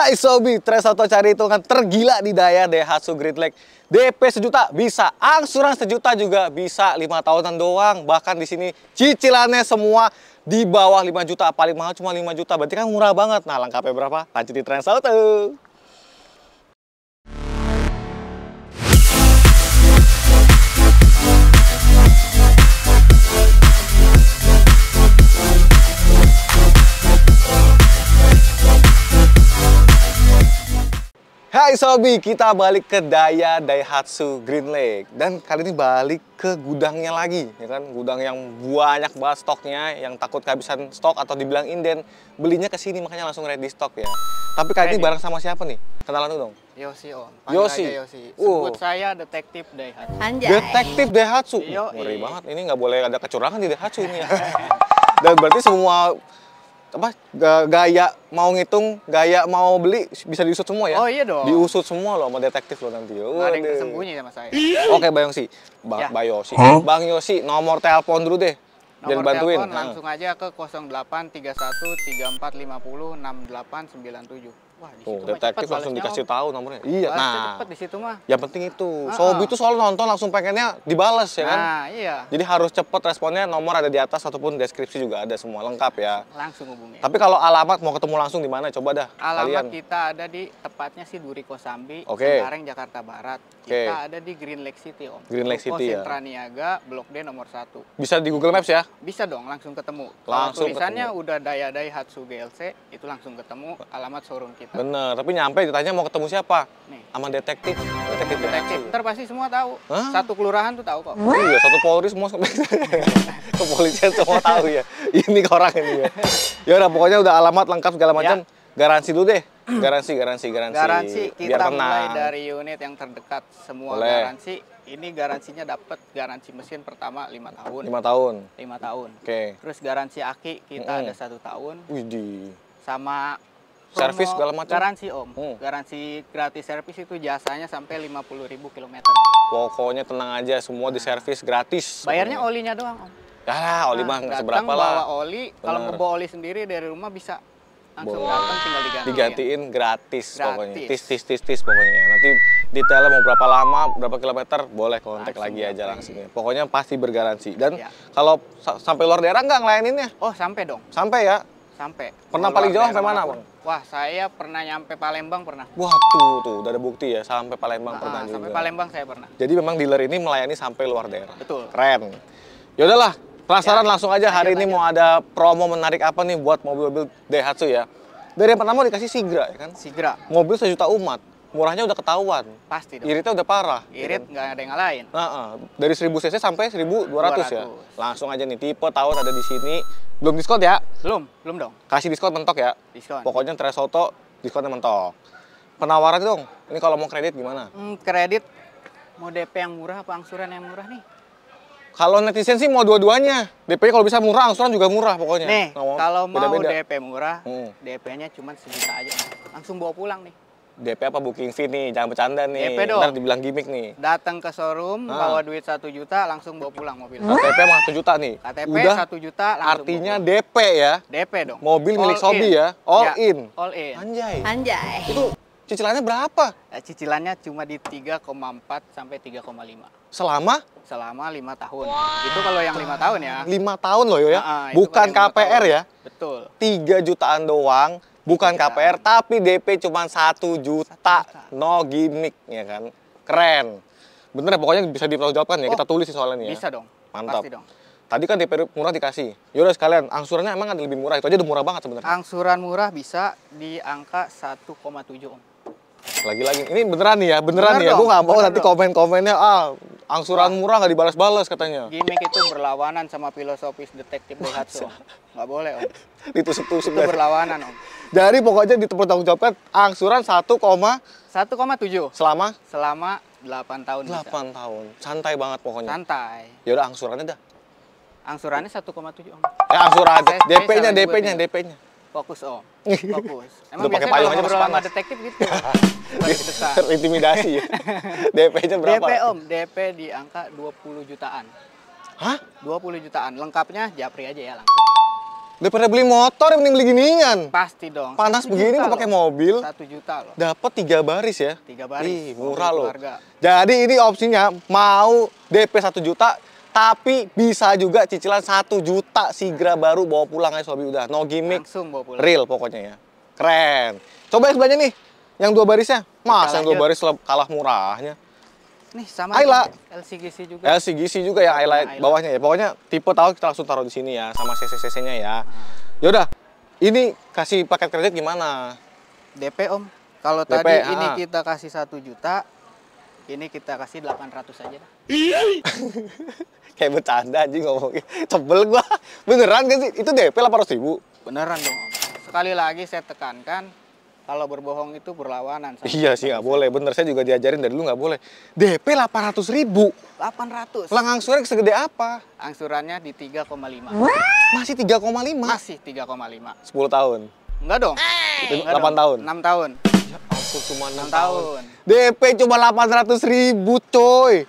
Hai Sobi, Tres Auto cari itu kan tergila di daya Daihatsu Great Lake. DP sejuta bisa, angsuran sejuta juga bisa, lima tahunan doang. Bahkan di sini cicilannya semua di bawah 5 juta, paling mahal cuma 5 juta. Berarti kan murah banget. Nah, lengkapnya berapa? Lanjut di Trans Auto. Sobi, kita balik ke Daya Daihatsu Green Lake dan kali ini balik ke gudangnya lagi, ya kan? Gudang yang banyak banget stoknya, yang takut kehabisan stok atau dibilang inden, belinya ke sini makanya langsung ready stok ya. Tapi kali ini bareng sama siapa nih? Kenalan dulu dong. Yosi Om. Panggil Aja Yosi. Sebut saya detektif Daihatsu. Anjay. Detektif Daihatsu. Ngeri banget. Ini nggak boleh ada kecurangan di Daihatsu ini ya. dan berarti semua apa gaya mau ngitung, gaya mau beli bisa diusut semua ya? Oh iya dong. Diusut semua loh sama detektif lo nanti. Nggak ada yang tersembunyi sama saya. Oke, Bang Yosi. Ba ya. Bang Yosi. Huh? Bang Yosi, nomor telepon dulu deh. Nomor Dan bantuin. telepon nah. langsung aja ke 0831 3450 6897. Wah, di detektif cepet, langsung dikasih om. tahu nomornya. Iya, Balasnya nah. Cepet di situ mah. Yang penting itu. Uh Sobi itu soal nonton langsung pengennya dibales ya nah, kan? Nah, iya. Jadi harus cepet responnya, nomor ada di atas ataupun deskripsi juga ada semua lengkap ya. Langsung hubungi. Tapi kalau alamat mau ketemu langsung di mana? Coba dah Alamat kalian. kita ada di tepatnya sih Duri Kosambi, okay. Semarang, Jakarta Barat. Okay. Kita ada di Green Lake City, Om. Green Lake City Sentra ya. Niaga, Blok D nomor 1. Bisa di Google Maps ya? Bisa dong, langsung ketemu. Langsung kalau tulisannya ketemu. udah Hatsu GLC, itu langsung ketemu alamat showroom kita. Bener, tapi nyampe ditanya mau ketemu siapa? Nih. Sama detektif. Detektif detektif. Ntar pasti semua tahu. Hah? Satu kelurahan tuh tahu kok. Iya, satu Polri semua kepolisian semua tahu ya. Ini orang ini ya. Ya udah pokoknya udah alamat lengkap segala ya. macam. Ya. Garansi dulu deh. Garansi, garansi, garansi. Garansi kita Biar mulai dari unit yang terdekat semua Boleh. garansi. Ini garansinya dapat garansi mesin pertama lima tahun. Lima tahun. Lima tahun. Oke. Okay. Terus garansi aki kita mm -hmm. ada satu tahun. Widih. Sama servis segala macam garansi om hmm. garansi gratis servis itu jasanya sampai 50.000 km pokoknya tenang aja semua nah. diservis gratis bayarnya olinya doang om ya lah oli nah, mah nggak seberapa lah bawa oli kalau mau bawa oli sendiri dari rumah bisa langsung datang tinggal diganti. Digantiin gratis, gratis. pokoknya. Tis tis tis tis pokoknya. Nanti detailnya mau berapa lama, berapa kilometer, boleh kontak langsung lagi aja langsung. Ya. Pokoknya pasti bergaransi. Dan ya. kalau sampai luar daerah nggak ngelayaninnya? Oh, sampai dong. Sampai ya. Sampai. Pernah paling jauh sampai mana, Bang? Wah, saya pernah nyampe Palembang pernah. Wah, tuh tuh, udah ada bukti ya sampai Palembang nah, pernah sampai juga. Sampai Palembang saya pernah. Jadi memang dealer ini melayani sampai luar daerah. Betul. Keren. Yaudahlah, penasaran ya, langsung aja hari ini aja. mau ada promo menarik apa nih buat mobil-mobil Daihatsu ya. Dari yang pertama dikasih Sigra ya kan? Sigra. Mobil sejuta umat murahnya udah ketahuan. Pasti dong. Iritnya udah parah. Irit nggak gitu. ada yang lain. Nah, uh, dari 1000 cc sampai 1200 200. ya. Langsung aja nih tipe tahun ada di sini. Belum diskon ya? Belum, belum dong. Kasih diskon mentok ya? Diskon. Pokoknya Tresoto diskonnya mentok. Penawaran dong. Ini kalau mau kredit gimana? Hmm, kredit mau DP yang murah apa angsuran yang murah nih? Kalau netizen sih mau dua-duanya. DP kalau bisa murah, angsuran juga murah pokoknya. Nih, kalau mau DP murah, hmm. DP-nya cuma sejuta aja. Langsung bawa pulang nih. DP apa booking fee nih, jangan bercanda nih. DP dong. Ntar dibilang gimmick nih. Datang ke showroom, ha. Ah. bawa duit satu juta, langsung bawa pulang mobil. KTP mah satu juta nih. KTP Udah, satu juta, langsung Artinya bawa. DP ya. DP dong. Mobil All milik in. Sobi ya. All ya. in. All in. Anjay. Anjay. Itu cicilannya berapa? Ya, cicilannya cuma di 3,4 sampai 3,5. Selama? Selama lima tahun. Wow. Itu kalau yang lima tahun ya. Lima tahun loh ya. Nah, Bukan KPR tahun. ya. Betul. Tiga jutaan doang bukan KPR iya. tapi DP cuma satu juta no gimmick ya kan keren bener ya pokoknya bisa dipertanggungjawabkan ya oh, kita tulis sih soalnya ya bisa dong mantap Pasti dong. tadi kan DP murah dikasih yaudah sekalian angsurannya emang ada lebih murah itu aja udah murah banget sebenarnya angsuran murah bisa di angka 1,7 om lagi-lagi ini beneran nih ya beneran bener nih ya gue nggak mau nanti komen-komennya ah Angsuran murah nggak dibalas-balas katanya. Gimik itu berlawanan sama filosofis detektif Bohatsu. Nggak boleh om. Ditusuk-tusuk. Itu berlawanan om. Jadi pokoknya dipertanggungjawabkan angsuran koma 1,7. Selama? Selama 8 tahun. 8 bisa. tahun. Santai banget pokoknya. Santai. Yaudah angsurannya dah. Angsurannya 1,7 om. Ya angsuran aja. DP-nya, DP-nya, DP-nya. Fokus om. Fokus. Emang biasanya pakai payung aja masih detektif gitu. Terintimidasi ya. DP-nya berapa? DP om, DP di angka 20 jutaan. Hah? 20 jutaan. Lengkapnya Japri aja ya langsung. Daripada beli motor, mending beli ginian. Pasti dong. Panas begini mau pakai mobil. Satu juta loh. Dapat tiga baris ya. Tiga baris. Ih, murah loh. Jadi ini opsinya mau DP satu juta, tapi bisa juga cicilan satu juta sigra baru bawa pulang ya sobi udah no gimmick langsung bawa pulang real pokoknya ya keren coba yang sebelahnya nih yang dua barisnya mas yang dua baris kalah murahnya nih sama Ayla. LCGC juga LCGC juga ya Ayla, bawahnya ya pokoknya tipe tahu kita langsung taruh di sini ya sama cc nya ya yaudah ini kasih paket kredit gimana DP om kalau tadi ini ah. kita kasih satu juta ini kita kasih 800 aja dah. Iya. Kayak bercanda aja ngomongnya. Cebel gua. Beneran gak sih? Itu DP 800 ribu? Beneran dong. Sekali lagi saya tekankan, kalau berbohong itu berlawanan. Sama iya sih nggak boleh, bener saya juga diajarin dari lu nggak boleh. DP 800 ribu. 800. Lang angsuran segede apa? Angsurannya di 3,5. Masih 3,5? Masih 3,5. 10 tahun. Enggak dong. Hey. 8 dong. tahun. 6 tahun masuk cuma 6, tahun. tahun. DP cuma 800 ribu coy.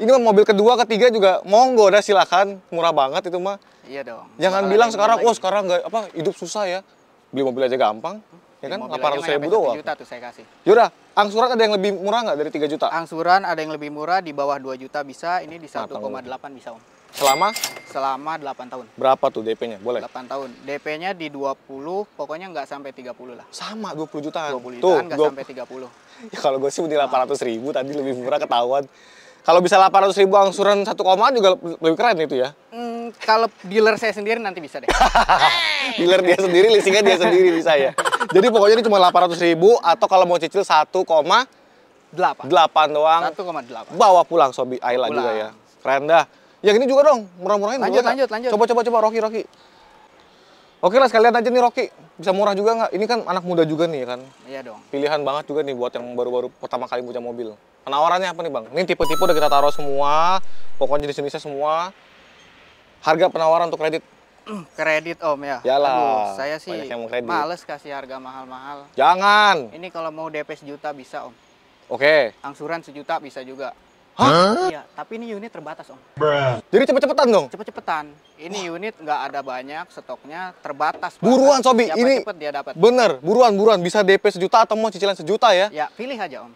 Ini mah mobil kedua, ketiga juga monggo dah silakan, murah banget itu mah. Iya dong. Jangan bilang sekarang, oh, sekarang gak, apa hidup susah ya, beli mobil aja gampang. Ya kan, 800 ribu doang. juta tuh saya kasih. Yaudah, angsuran ada yang lebih murah nggak dari 3 juta? Angsuran ada yang lebih murah di bawah 2 juta bisa, ini di 1,8 bisa om. Selama? Selama 8 tahun. Berapa tuh DP-nya? Boleh? 8 tahun. DP-nya di 20, pokoknya nggak sampai 30 lah. Sama, 20 jutaan. 20 jutaan nggak 20... sampai 30. Ya, kalau gue sih di 800 ribu, tadi lebih murah ketahuan. Kalau bisa 800 ribu angsuran 1 koma juga lebih keren itu ya? Mm, kalau dealer saya sendiri nanti bisa deh. dealer dia sendiri, leasingnya dia sendiri bisa ya. Jadi pokoknya ini cuma 800 ribu atau kalau mau cicil 1, koma... 8 doang. 1,8. Bawa pulang Sobi Ayla pulang. juga ya. Keren dah ya ini juga dong, murah-murahin. Lanjut, juga lanjut, kan? lanjut. Coba, coba, coba, Rocky, Rocky. Oke lah, sekalian aja nih Rocky. Bisa murah juga nggak? Ini kan anak muda juga nih kan? Iya dong. Pilihan banget juga nih buat yang baru-baru pertama kali punya mobil. Penawarannya apa nih Bang? Ini tipe-tipe udah kita taruh semua, pokoknya jenis-jenisnya semua. Harga penawaran untuk kredit? Hmm, kredit Om ya? Yalah, Aduh, saya sih males kasih harga mahal-mahal. Jangan! Ini kalau mau DP sejuta bisa Om. Oke. Okay. Angsuran sejuta bisa juga. Hah? Iya, tapi ini unit terbatas om. Bruh. Jadi cepet-cepetan dong? Cepet-cepetan. Ini Wah. unit nggak ada banyak, stoknya terbatas. Banget. Buruan Sobi, Siapa ini cepet dia dapat. Bener, buruan buruan bisa DP sejuta atau mau cicilan sejuta ya? Ya, pilih aja om.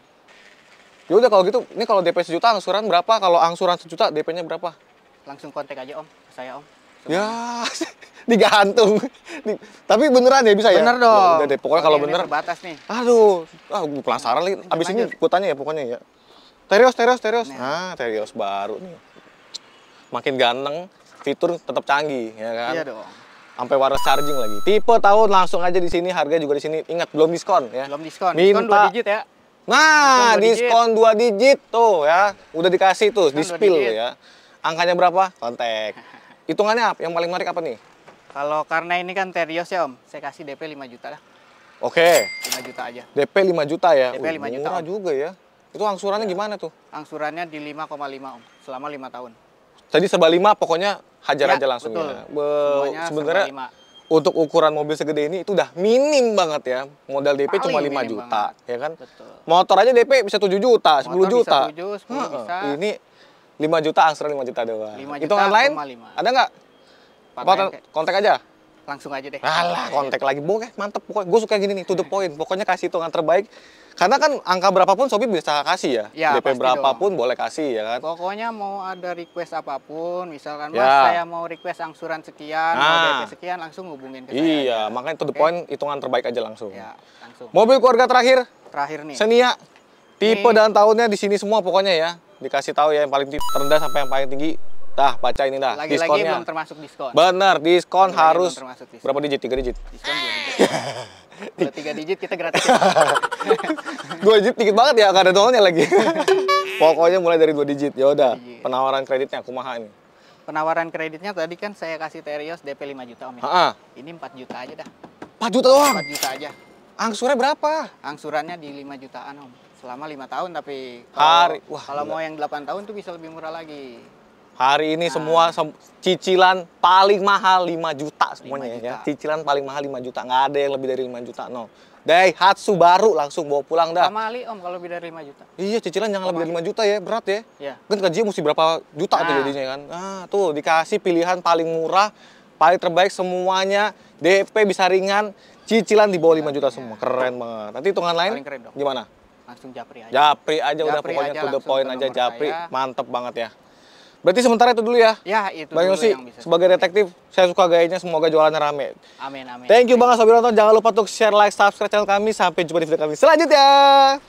Ya udah kalau gitu, ini kalau DP sejuta angsuran berapa? Kalau angsuran sejuta DP-nya berapa? Langsung kontak aja om, saya om. Ya, digantung. Tapi beneran ya bisa ya? Bener dong. Ya, udah deh, pokoknya kalau iya, bener. Terbatas nih. Aduh, ah, penasaran lagi. Abis ini gue tanya ya pokoknya ya. Terios, Terios, Terios. Nah, ah, Terios baru nih. Makin ganteng, fitur tetap canggih, ya kan? Iya dong. Sampai wireless charging lagi. Tipe tahun langsung aja di sini, harga juga di sini. Ingat belum diskon ya. Belum diskon. Minta. Diskon 2 digit ya. Nah, diskon 2 digit. digit tuh ya. Udah dikasih tuh, di spill ya. Angkanya berapa? Kontak. Hitungannya apa? Yang paling menarik apa nih? Kalau karena ini kan Terios ya, Om. Saya kasih DP 5 juta lah. Oke. Okay. 5 juta aja. DP 5 juta ya. DP 5 juta. Murah juga ya. Itu angsurannya ya. gimana tuh? Angsurannya di 5,5 om, selama 5 tahun. Jadi serba 5 pokoknya hajar ya, aja langsung. Betul. Ya. Be Semuanya sebenarnya untuk ukuran mobil segede ini itu udah minim banget ya. Modal DP Paling cuma 5 juta, banget. ya kan? Betul. Motor aja DP bisa 7 juta, Motor 10 juta. Bisa 7, 10 hmm. bisa. Ini 5 juta angsuran 5 juta doang. 5 juta, Hitungan lain 5. ada nggak? Kontak kontak aja langsung aja deh. Alah, kontak lagi. Boleh, mantep. Pokoknya gue suka gini nih, to the point. Pokoknya kasih hitungan terbaik. Karena kan angka berapapun Sobi bisa kasih ya. ya DP berapapun dong. boleh kasih ya kan. Pokoknya mau ada request apapun, misalkan ya. Mas saya mau request angsuran sekian, nah. mau DP sekian langsung hubungin ke iya, saya. Iya, makanya itu okay. point hitungan terbaik aja langsung. Ya, langsung. Mobil keluarga terakhir? Terakhir nih. Senia. Tipe nih. dan tahunnya di sini semua pokoknya ya. Dikasih tahu ya yang paling rendah sampai yang paling tinggi Dah, baca ini dah. Lagi-lagi belum termasuk diskon. Bener, diskon Lagi harus diskon. berapa digit? Tiga digit. Diskon dua digit. Kalau tiga digit kita gratis. dua digit dikit banget ya, gak ada nolnya lagi. Pokoknya mulai dari dua digit. Ya udah, iya. penawaran kreditnya kumaha ini? Penawaran kreditnya tadi kan saya kasih Terios DP 5 juta Om ya. Ini 4 juta aja dah. 4 juta doang? 4 juta aja. Angsurnya berapa? Angsurannya di 5 jutaan Om. Selama 5 tahun tapi kalau, Hari. Wah, kalau mau yang 8 tahun tuh bisa lebih murah lagi. Hari ini nah. semua sem cicilan paling mahal 5 juta semuanya 5 ya. juta. ya. Cicilan paling mahal 5 juta. Nggak ada yang lebih dari 5 juta, no. dai Hatsu baru langsung bawa pulang dah. Sama Ali om kalau lebih dari 5 juta. Iya, cicilan jangan Sama lebih dari 5 juta ya, berat ya. Iya. Kan kerja mesti berapa juta nah. tuh jadinya kan. Ah, tuh dikasih pilihan paling murah, paling terbaik semuanya. DP bisa ringan, cicilan di bawah 5 juta iya. semua. Keren banget. Nanti hitungan lain keren gimana? langsung japri aja. Japri aja japri udah pokoknya aja, to the point aja japri, saya. mantep banget ya. Berarti sementara itu dulu ya. Ya, itu Bang Yosi, sebagai detektif, saya suka gayanya, semoga jualannya rame. Amin, amin. Thank you banget sobat nonton. Jangan lupa untuk share, like, subscribe channel kami. Sampai jumpa di video kami selanjutnya.